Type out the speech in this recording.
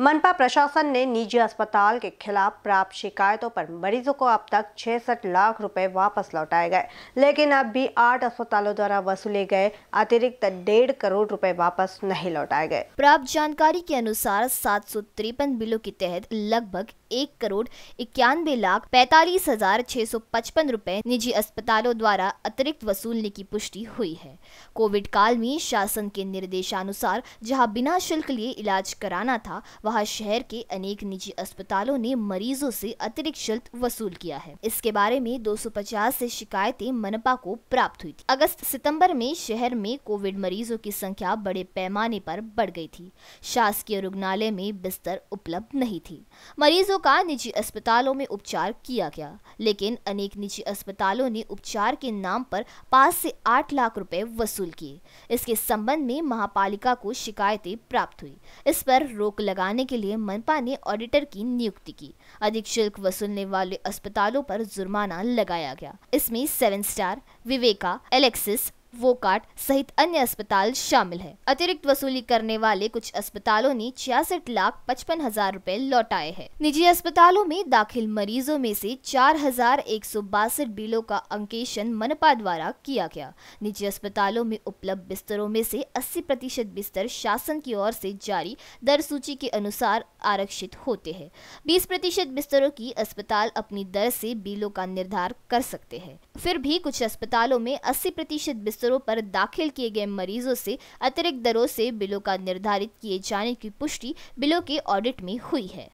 मनपा प्रशासन ने निजी अस्पताल के खिलाफ प्राप्त शिकायतों पर मरीजों को अब तक छसठ लाख रुपए वापस लौटाए गए लेकिन अब भी आठ अस्पतालों द्वारा वसूले गए अतिरिक्त डेढ़ करोड़ रुपए वापस नहीं लौटाए गए प्राप्त जानकारी के अनुसार सात सौ तिरपन बिलों के तहत लगभग एक करोड़ इक्यानबे लाख पैतालीस हजार छह सौ पचपन रूपए निजी अस्पतालों द्वारा अतिरिक्त वसूलने की पुष्टि हुई है कोविड काल में शासन के निर्देशानुसार जहां बिना शुल्क लिए इलाज कराना था वहां शहर के अनेक निजी अस्पतालों ने मरीजों से अतिरिक्त शुल्क वसूल किया है इसके बारे में 250 से शिकायतें मनपा को प्राप्त हुई थी अगस्त सितंबर में शहर में कोविड मरीजों की संख्या बड़े पैमाने पर बढ़ गई थी शासकीय रुग्णालय में बिस्तर उपलब्ध नहीं थी मरीजों का निजी अस्पतालों में उपचार किया गया लेकिन अनेक निजी अस्पतालों ने उपचार के नाम पर पाँच से आठ लाख रुपए वसूल किए इसके संबंध में महापालिका को शिकायतें प्राप्त हुई इस पर रोक लगाने बढ़ाने के लिए मनपा ने ऑडिटर की नियुक्ति की अधिक शुल्क वसूलने वाले अस्पतालों पर जुर्माना लगाया गया इसमें seven star Viveka Alexis Wockhardt सहित अन्य अस्पताल शामिल है अतिरिक्त वसूली करने वाले कुछ अस्पतालों ने छियासठ लाख पचपन हजार रूपए लौटाए हैं निजी अस्पतालों में दाखिल मरीजों में से चार हजार एक सौ बासठ बिलों का अंकेशन मनपा द्वारा किया गया निजी अस्पतालों में उपलब्ध बिस्तरों में से 80 प्रतिशत बिस्तर शासन की ओर से जारी दर सूची के अनुसार आरक्षित होते हैं बीस प्रतिशत बिस्तरों की अस्पताल अपनी दर से बिलों का निर्धार कर सकते हैं फिर भी कुछ अस्पतालों में अस्सी प्रतिशत बिस्तर बिस्तरों पर दाखिल किए गए मरीजों से अतिरिक्त दरों से बिलों का निर्धारित किए जाने की पुष्टि बिलों के ऑडिट में हुई है